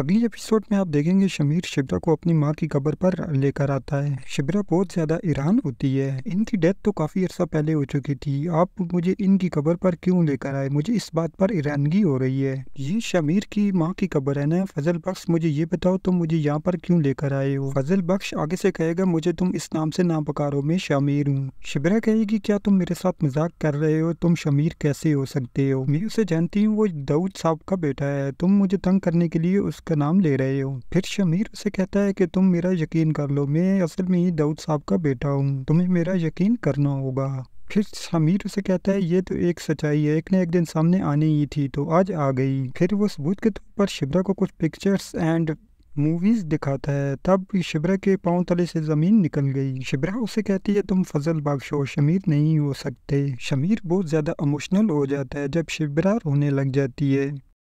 अगली एपिसोड में आप देखेंगे शमीर शिबरा को अपनी माँ की कब्र पर लेकर आता है शिबरा बहुत ज़्यादा ईरान होती है इनकी डेथ तो काफ़ी अर्सा पहले हो चुकी थी आप मुझे इनकी कब्र पर क्यों लेकर आए मुझे इस बात पर ईरानगी हो रही है ये शमीर की माँ की कब्र है ना फजल बख्श मुझे ये बताओ तुम मुझे यहाँ पर क्यों लेकर आए हो फजल बख्श आगे से कहेगा मुझे तुम इस नाम से ना पकारो मैं शमीर हूँ शिबरा कहेगी क्या तुम मेरे साथ मजाक कर रहे हो तुम शमीर कैसे हो सकते हो मैं उसे जानती हूँ वो दाऊद साहब का बेटा है तुम मुझे तंग करने के लिए उस का नाम ले रहे हो फिर शमीर उसे कहता है कि तुम मेरा यकीन कर लो मैं असल में ही दाऊद साहब का बेटा हूँ तुम्हें मेरा यकीन करना होगा फिर समीर उसे कहता है ये तो एक सच्चाई है एक ने एक दिन सामने आनी ही थी तो आज आ गई फिर वो सबूत के तौर पर शिवरा को कुछ पिक्चर्स एंड मूवीज दिखाता है तब शिबरा के पाँव तले से ज़मीन निकल गई शिबरा उसे कहती है तुम फजल बख्श हो शमीर नहीं हो सकते शमीर बहुत ज़्यादा इमोशनल हो जाता है जब शिबरा रोने लग जाती है